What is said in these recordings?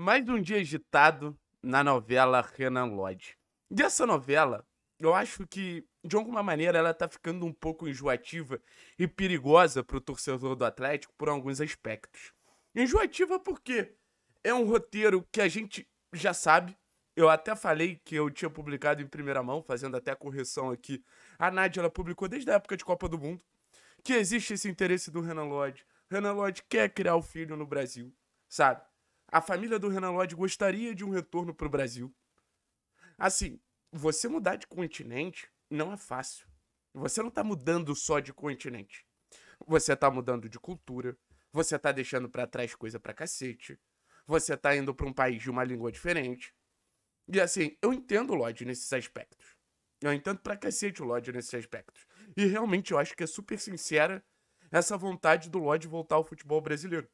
mais um dia agitado na novela Renan Lodge. Dessa novela, eu acho que, de alguma maneira, ela tá ficando um pouco enjoativa e perigosa pro torcedor do Atlético por alguns aspectos. Enjoativa porque é um roteiro que a gente já sabe. Eu até falei que eu tinha publicado em primeira mão, fazendo até a correção aqui. A Nádia, ela publicou desde a época de Copa do Mundo que existe esse interesse do Renan Lodge. Renan Lodge quer criar o filho no Brasil, sabe? A família do Renan Lodge gostaria de um retorno para o Brasil. Assim, você mudar de continente não é fácil. Você não está mudando só de continente. Você está mudando de cultura. Você está deixando para trás coisa pra cacete. Você está indo para um país de uma língua diferente. E assim, eu entendo o Lodge nesses aspectos. Eu entendo pra cacete o Lodge nesses aspectos. E realmente eu acho que é super sincera essa vontade do Lodge voltar ao futebol brasileiro.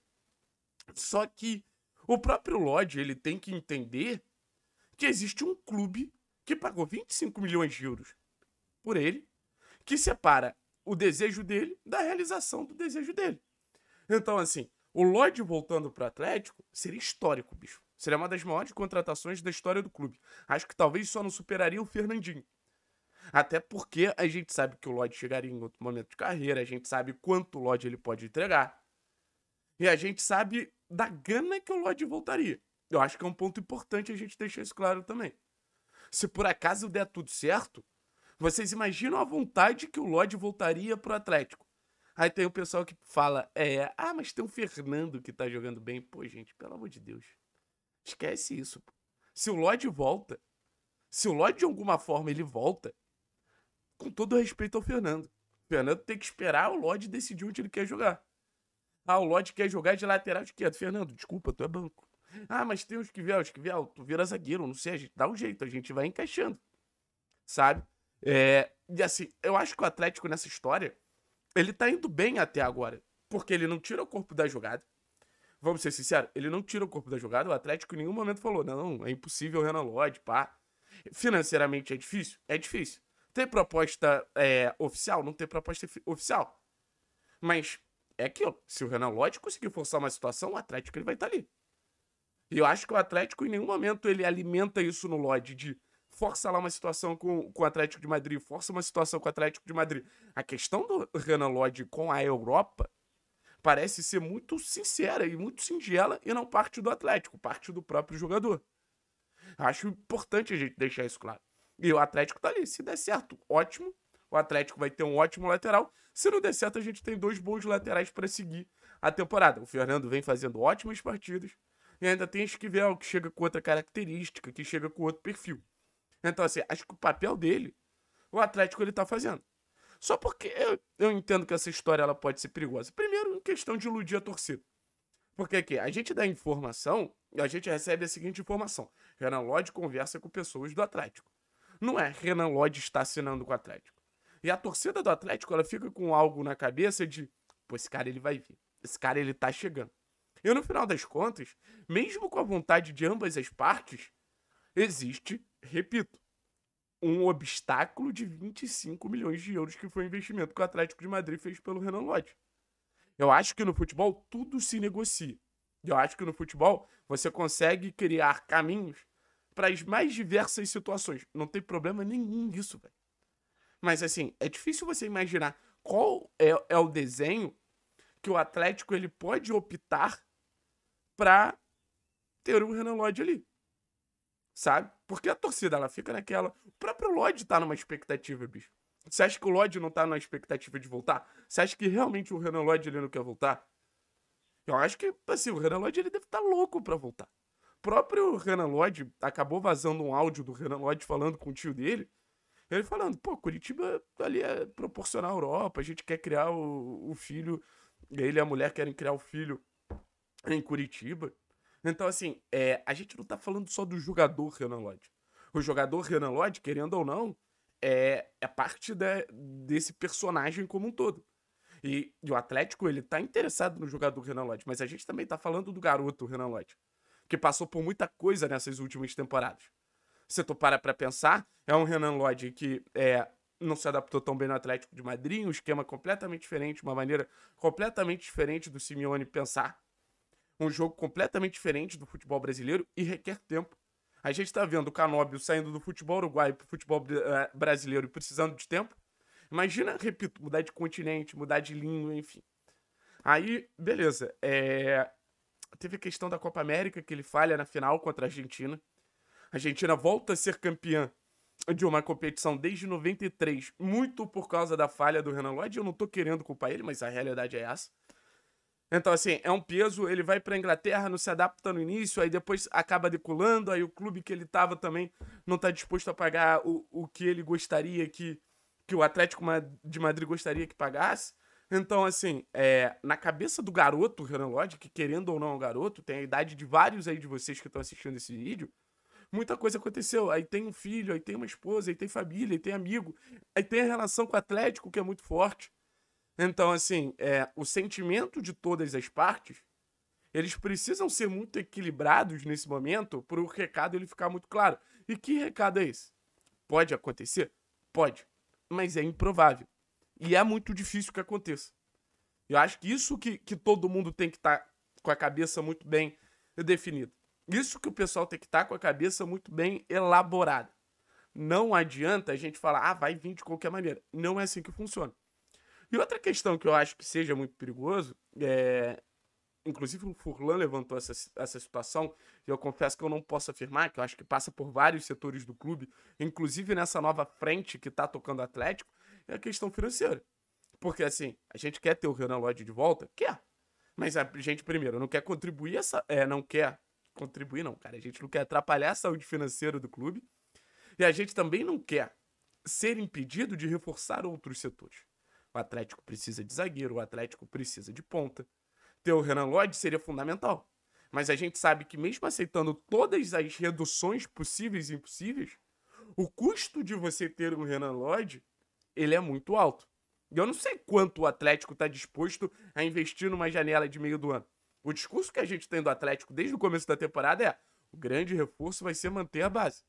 Só que o próprio Lodge, ele tem que entender que existe um clube que pagou 25 milhões de euros por ele, que separa o desejo dele da realização do desejo dele. Então, assim, o Lodge voltando para o Atlético seria histórico, bicho. Seria uma das maiores contratações da história do clube. Acho que talvez só não superaria o Fernandinho. Até porque a gente sabe que o Lodge chegaria em outro momento de carreira, a gente sabe quanto o Lodge ele pode entregar. E a gente sabe da grana que o Lloyd voltaria. Eu acho que é um ponto importante a gente deixar isso claro também. Se por acaso der tudo certo, vocês imaginam a vontade que o Lloyd voltaria pro Atlético. Aí tem o pessoal que fala, é, ah, mas tem o Fernando que tá jogando bem. Pô, gente, pelo amor de Deus. Esquece isso. Se o Lloyd volta, se o Lloyd de alguma forma ele volta, com todo respeito ao Fernando. O Fernando tem que esperar o Lloyd decidir onde ele quer jogar. Ah, o Lodge quer jogar de lateral esquerdo. Fernando, desculpa, tu é banco. Ah, mas tem os que vier, os que vier, tu vira zagueiro, não sei, a gente dá um jeito, a gente vai encaixando. Sabe? É, e assim, eu acho que o Atlético nessa história, ele tá indo bem até agora. Porque ele não tira o corpo da jogada. Vamos ser sinceros, ele não tira o corpo da jogada. O Atlético em nenhum momento falou: não, é impossível o Renan Lodge, pá. Financeiramente é difícil? É difícil. Ter proposta é, oficial? Não ter proposta oficial. Mas é aquilo. Se o Renan Lodge conseguir forçar uma situação, o Atlético ele vai estar tá ali. E eu acho que o Atlético em nenhum momento ele alimenta isso no Lodge de força lá uma situação com, com o Atlético de Madrid, força uma situação com o Atlético de Madrid. A questão do Renan Lodge com a Europa parece ser muito sincera e muito singela e não parte do Atlético, parte do próprio jogador. Acho importante a gente deixar isso claro. E o Atlético tá ali. Se der certo, ótimo. O Atlético vai ter um ótimo lateral. Se não der certo, a gente tem dois bons laterais para seguir a temporada. O Fernando vem fazendo ótimas partidas e ainda tem Esquivel, que chega com outra característica, que chega com outro perfil. Então, assim, acho que o papel dele, o Atlético ele tá fazendo. Só porque eu, eu entendo que essa história ela pode ser perigosa. Primeiro, em questão de iludir a torcida. Porque aqui, a gente dá informação e a gente recebe a seguinte informação. Renan Lodge conversa com pessoas do Atlético. Não é Renan Lodge está assinando com o Atlético. E a torcida do Atlético, ela fica com algo na cabeça de, pô, esse cara ele vai vir. Esse cara ele tá chegando. E no final das contas, mesmo com a vontade de ambas as partes, existe, repito, um obstáculo de 25 milhões de euros que foi o investimento que o Atlético de Madrid fez pelo Renan Lodge. Eu acho que no futebol tudo se negocia. Eu acho que no futebol você consegue criar caminhos para as mais diversas situações. Não tem problema nenhum nisso, velho. Mas assim, é difícil você imaginar qual é, é o desenho que o Atlético ele pode optar para ter o Renan Lodge ali. Sabe? Porque a torcida ela fica naquela. O próprio Lodge tá numa expectativa, bicho. Você acha que o Lodge não tá na expectativa de voltar? Você acha que realmente o Renan Lodge ele não quer voltar? Eu acho que, assim, o Renan Lodge ele deve estar tá louco para voltar. O próprio Renan Lodge acabou vazando um áudio do Renan Lodge falando com o tio dele, ele falando, pô, Curitiba ali é proporcionar a Europa, a gente quer criar o, o filho, ele e a mulher querem criar o filho em Curitiba. Então, assim, é, a gente não tá falando só do jogador Renan Lodge. O jogador Renan Lodge, querendo ou não, é, é parte de desse personagem como um todo. E, e, o Atlético, ele tá interessado no jogador Renan Lodge, mas a gente também tá falando do garoto Renan Lodge, que passou por muita coisa nessas últimas temporadas se tu para pra pensar, é um Renan Lodge que é, não se adaptou tão bem no Atlético de Madrid, um esquema completamente diferente, uma maneira completamente diferente do Simeone pensar. Um jogo completamente diferente do futebol brasileiro e requer tempo. A gente está vendo o Canóbio saindo do futebol uruguaio para o futebol é, brasileiro e precisando de tempo. Imagina, repito, mudar de continente, mudar de língua, enfim. Aí, beleza. É... Teve a questão da Copa América que ele falha na final contra a Argentina. A Argentina volta a ser campeã de uma competição desde 93, muito por causa da falha do Renan Lloyd. Eu não tô querendo culpar ele, mas a realidade é essa. Então, assim, é um peso. Ele vai pra Inglaterra, não se adapta no início, aí depois acaba decolando. Aí o clube que ele tava também não tá disposto a pagar o, o que ele gostaria que, que o Atlético de Madrid gostaria que pagasse. Então, assim, é, na cabeça do garoto, Renan Lodge, que querendo ou não é um garoto, tem a idade de vários aí de vocês que estão assistindo esse vídeo muita coisa aconteceu. Aí tem um filho, aí tem uma esposa, aí tem família, aí tem amigo, aí tem a relação com o Atlético, que é muito forte. Então, assim, é, o sentimento de todas as partes, eles precisam ser muito equilibrados nesse momento para o recado ele ficar muito claro. E que recado é esse? Pode acontecer? Pode. Mas é improvável. E é muito difícil que aconteça. Eu acho que isso que, que todo mundo tem que estar tá com a cabeça muito bem definida. Isso que o pessoal tem que estar tá com a cabeça muito bem elaborada. Não adianta a gente falar, ah, vai vir de qualquer maneira. Não é assim que funciona. E outra questão que eu acho que seja muito perigoso, é... inclusive o Furlan levantou essa, essa situação, e eu confesso que eu não posso afirmar, que eu acho que passa por vários setores do clube, inclusive nessa nova frente que está tocando Atlético, é a questão financeira. Porque assim, a gente quer ter o Renan Lodge de volta? Quer. Mas a gente, primeiro, não quer contribuir, essa, é, não quer contribuir, não, cara. A gente não quer atrapalhar a saúde financeira do clube. E a gente também não quer ser impedido de reforçar outros setores. O Atlético precisa de zagueiro, o Atlético precisa de ponta. Ter o Renan Lodge seria fundamental. Mas a gente sabe que, mesmo aceitando todas as reduções possíveis e impossíveis, o custo de você ter um Renan Lodge ele é muito alto. E eu não sei quanto o Atlético está disposto a investir numa janela de meio do ano. O discurso que a gente tem do Atlético desde o começo da temporada é: o grande reforço vai ser manter a base.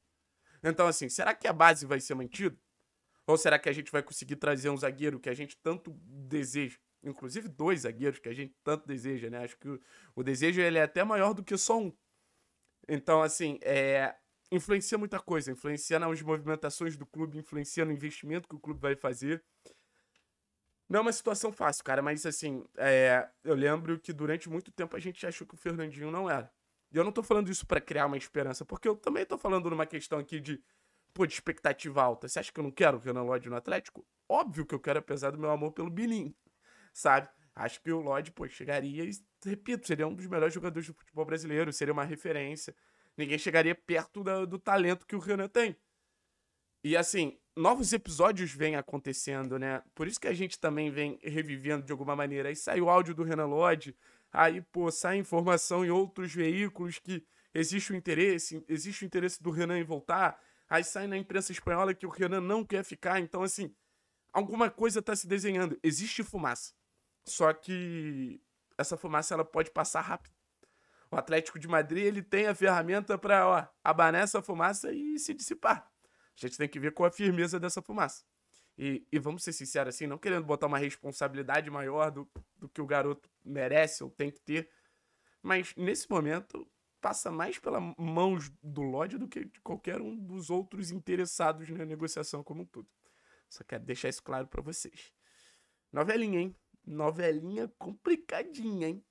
Então, assim, será que a base vai ser mantida? Ou será que a gente vai conseguir trazer um zagueiro que a gente tanto deseja? Inclusive, dois zagueiros que a gente tanto deseja, né? Acho que o, o desejo ele é até maior do que só um. Então, assim, é, influencia muita coisa. Influencia nas movimentações do clube, influencia no investimento que o clube vai fazer. Não é uma situação fácil, cara, mas assim, é, eu lembro que durante muito tempo a gente achou que o Fernandinho não era. E eu não tô falando isso para criar uma esperança, porque eu também tô falando numa questão aqui de, pô, de expectativa alta. Você acha que eu não quero o Renan Lodge no Atlético? Óbvio que eu quero, apesar do meu amor pelo Bininho sabe? Acho que o Lodge, pô, chegaria e, repito, seria um dos melhores jogadores do futebol brasileiro, seria uma referência. Ninguém chegaria perto da, do talento que o Renan tem. E assim, novos episódios vêm acontecendo, né? Por isso que a gente também vem revivendo de alguma maneira. Aí sai o áudio do Renan Lodge, aí, pô, sai informação em outros veículos que existe o interesse, existe o interesse do Renan em voltar, aí sai na imprensa espanhola que o Renan não quer ficar, então, assim, alguma coisa está se desenhando. Existe fumaça. Só que essa fumaça ela pode passar rápido. O Atlético de Madrid ele tem a ferramenta para abanar essa fumaça e se dissipar. A gente tem que ver com a firmeza dessa fumaça. E, e vamos ser sinceros assim, não querendo botar uma responsabilidade maior do, do que o garoto merece ou tem que ter. Mas nesse momento, passa mais pelas mãos do Lodge do que de qualquer um dos outros interessados na negociação como um todo. Só quero deixar isso claro para vocês. Novelinha, hein? Novelinha complicadinha, hein?